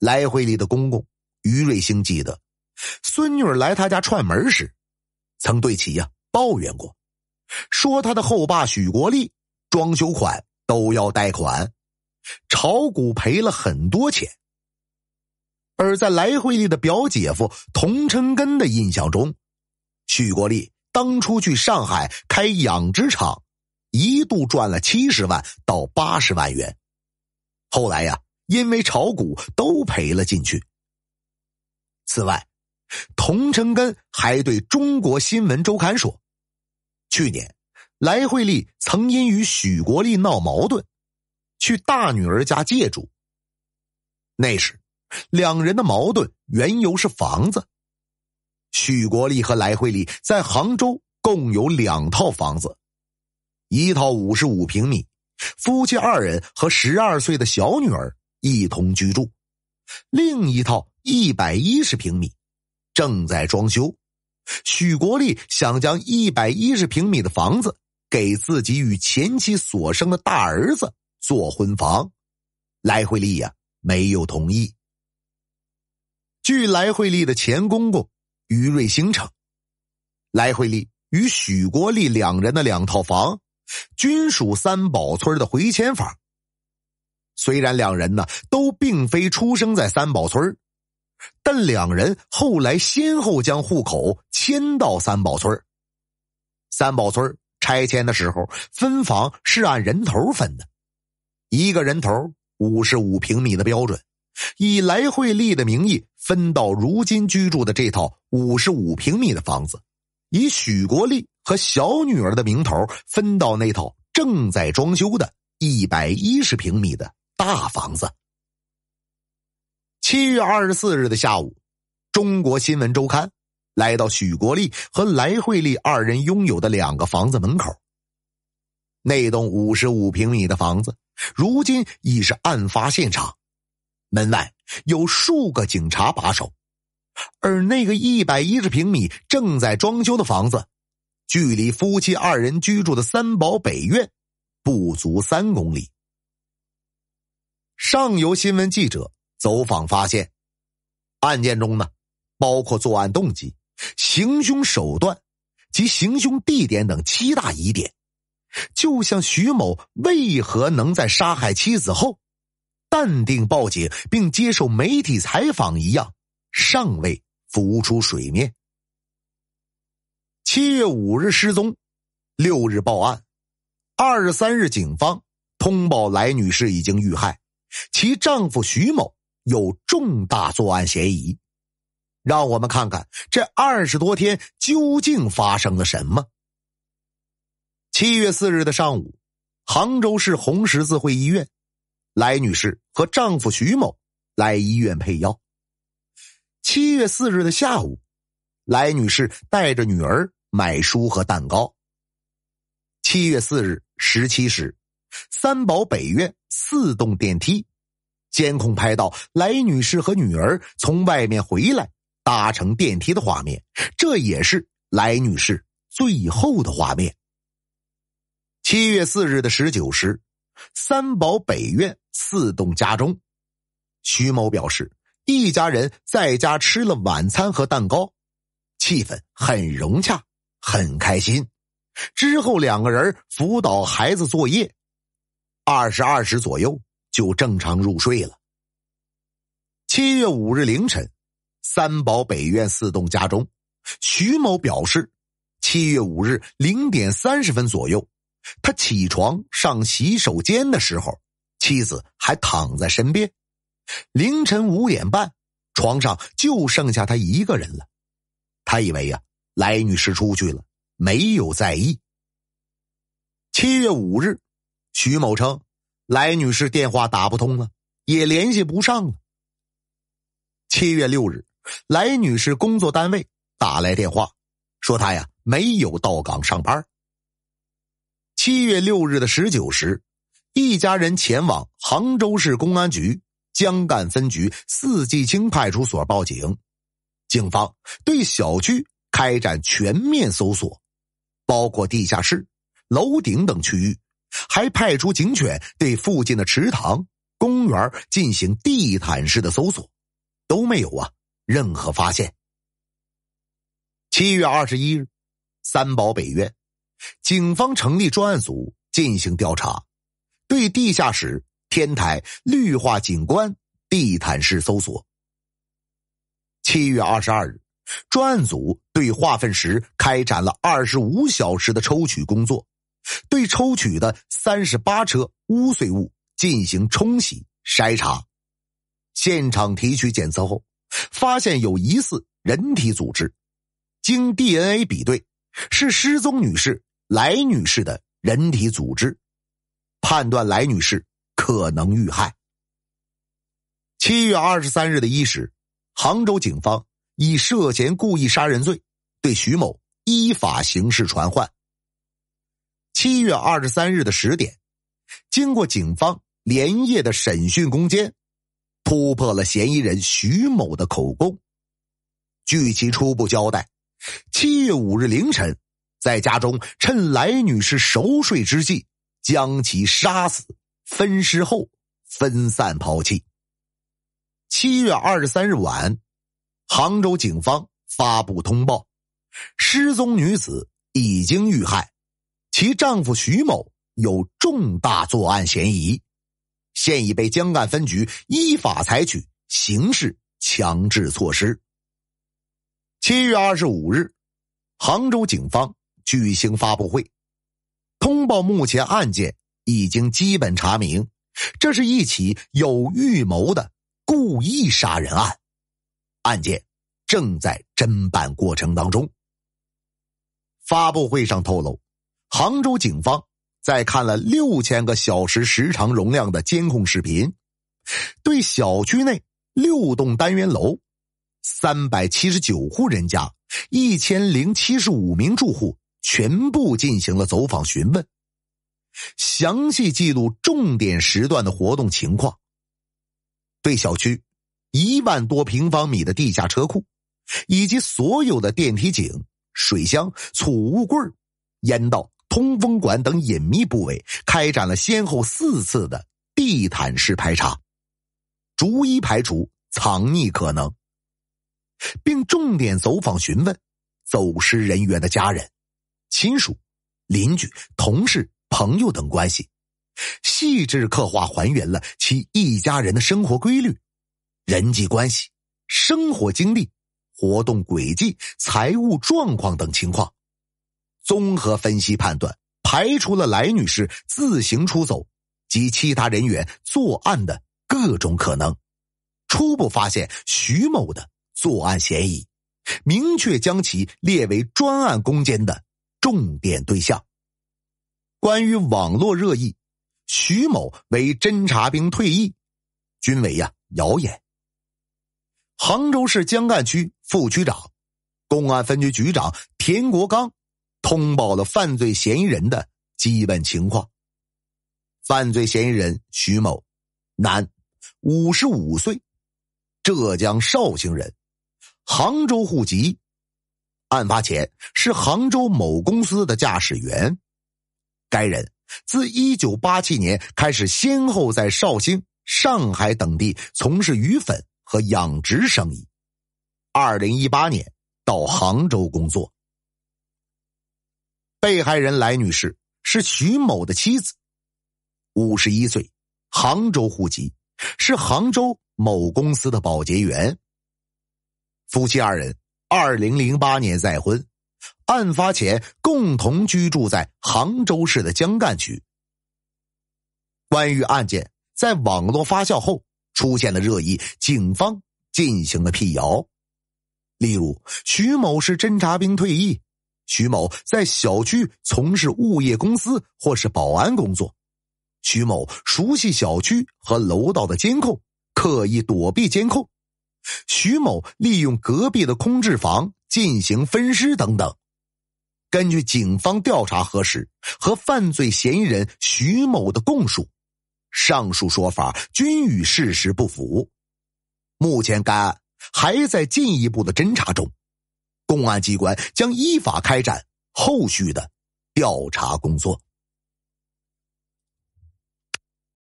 来回里的公公于瑞兴记得，孙女儿来他家串门时，曾对其呀抱怨过，说他的后爸许国利装修款都要贷款，炒股赔了很多钱。而在来回里的表姐夫童成根的印象中，许国利当初去上海开养殖场，一度赚了七十万到八十万元，后来呀。因为炒股都赔了进去。此外，童承根还对中国新闻周刊说，去年来慧丽曾因与许国立闹矛盾，去大女儿家借住。那时，两人的矛盾缘由是房子。许国立和来慧丽在杭州共有两套房子，一套五十五平米，夫妻二人和十二岁的小女儿。一同居住，另一套一百一十平米正在装修。许国立想将一百一十平米的房子给自己与前妻所生的大儿子做婚房，来惠丽呀没有同意。据来惠丽的前公公于瑞兴称，来惠丽与许国立两人的两套房均属三宝村的回迁房。虽然两人呢都并非出生在三宝村但两人后来先后将户口迁到三宝村三宝村拆迁的时候分房是按人头分的，一个人头五十五平米的标准，以来惠利的名义分到如今居住的这套五十五平米的房子，以许国立和小女儿的名头分到那套正在装修的一百一十平米的。大房子。七月二十四日的下午，中国新闻周刊来到许国立和来惠丽二人拥有的两个房子门口。那栋五十五平米的房子，如今已是案发现场，门外有数个警察把守；而那个一百一十平米正在装修的房子，距离夫妻二人居住的三宝北苑不足三公里。上游新闻记者走访发现，案件中呢包括作案动机、行凶手段及行凶地点等七大疑点。就像徐某为何能在杀害妻子后淡定报警并接受媒体采访一样，尚未浮出水面。七月五日失踪，六日报案，二十三日警方通报来女士已经遇害。其丈夫徐某有重大作案嫌疑，让我们看看这二十多天究竟发生了什么。七月四日的上午，杭州市红十字会医院，来女士和丈夫徐某来医院配药。七月四日的下午，来女士带着女儿买书和蛋糕。七月四日十七时。三宝北苑四栋电梯监控拍到来女士和女儿从外面回来搭乘电梯的画面，这也是来女士最后的画面。七月四日的十九时，三宝北苑四栋家中，徐某表示，一家人在家吃了晚餐和蛋糕，气氛很融洽，很开心。之后两个人辅导孩子作业。二十二时左右就正常入睡了。七月五日凌晨，三宝北苑四栋家中，徐某表示，七月五日零点三十分左右，他起床上洗手间的时候，妻子还躺在身边。凌晨五点半，床上就剩下他一个人了。他以为呀，来女士出去了，没有在意。七月五日。徐某称，来女士电话打不通了，也联系不上了。七月六日，来女士工作单位打来电话，说她呀没有到岗上班。七月六日的十九时，一家人前往杭州市公安局江干分局四季青派出所报警，警方对小区开展全面搜索，包括地下室、楼顶等区域。还派出警犬对附近的池塘、公园进行地毯式的搜索，都没有啊任何发现。七月二十一日，三宝北院，警方成立专案组进行调查，对地下室、天台、绿化景观地毯式搜索。七月二十二日，专案组对化粪池开展了二十五小时的抽取工作。对抽取的三十八车污秽物进行冲洗筛查，现场提取检测后，发现有疑似人体组织，经 DNA 比对，是失踪女士来女士的人体组织，判断来女士可能遇害。七月二十三日的一时，杭州警方以涉嫌故意杀人罪对徐某依法刑事传唤。七月二十三日的十点，经过警方连夜的审讯攻坚，突破了嫌疑人徐某的口供。据其初步交代，七月五日凌晨，在家中趁来女士熟睡之际，将其杀死、分尸后分散抛弃。七月二十三日晚，杭州警方发布通报：失踪女子已经遇害。其丈夫徐某有重大作案嫌疑，现已被江干分局依法采取刑事强制措施。七月二十五日，杭州警方举行发布会，通报目前案件已经基本查明，这是一起有预谋的故意杀人案，案件正在侦办过程当中。发布会上透露。杭州警方在看了六千个小时时长容量的监控视频，对小区内六栋单元楼、三百七十九户人家、一千零七十五名住户全部进行了走访询问，详细记录重点时段的活动情况。对小区一万多平方米的地下车库，以及所有的电梯井、水箱、储物柜、烟道。通风管等隐秘部位开展了先后四次的地毯式排查，逐一排除藏匿可能，并重点走访询问走失人员的家人、亲属、邻居、同事、朋友等关系，细致刻画还原了其一家人的生活规律、人际关系、生活经历、活动轨迹、财务状况等情况。综合分析判断，排除了来女士自行出走及其他人员作案的各种可能，初步发现徐某的作案嫌疑，明确将其列为专案攻坚的重点对象。关于网络热议“徐某为侦察兵退役”，均为呀谣言。杭州市江干区副区长、公安分局局长田国刚。通报了犯罪嫌疑人的基本情况。犯罪嫌疑人徐某，男，五十五岁，浙江绍兴人，杭州户籍。案发前是杭州某公司的驾驶员。该人自一九八七年开始，先后在绍兴、上海等地从事鱼粉和养殖生意。二零一八年到杭州工作。被害人来女士是徐某的妻子，五十一岁，杭州户籍，是杭州某公司的保洁员。夫妻二人二零零八年再婚，案发前共同居住在杭州市的江干区。关于案件在网络发酵后出现的热议，警方进行了辟谣，例如徐某是侦察兵退役。徐某在小区从事物业公司或是保安工作，徐某熟悉小区和楼道的监控，刻意躲避监控。徐某利用隔壁的空置房进行分尸等等。根据警方调查核实和犯罪嫌疑人徐某的供述，上述说法均与事实不符。目前，该案还在进一步的侦查中。公安机关将依法开展后续的调查工作。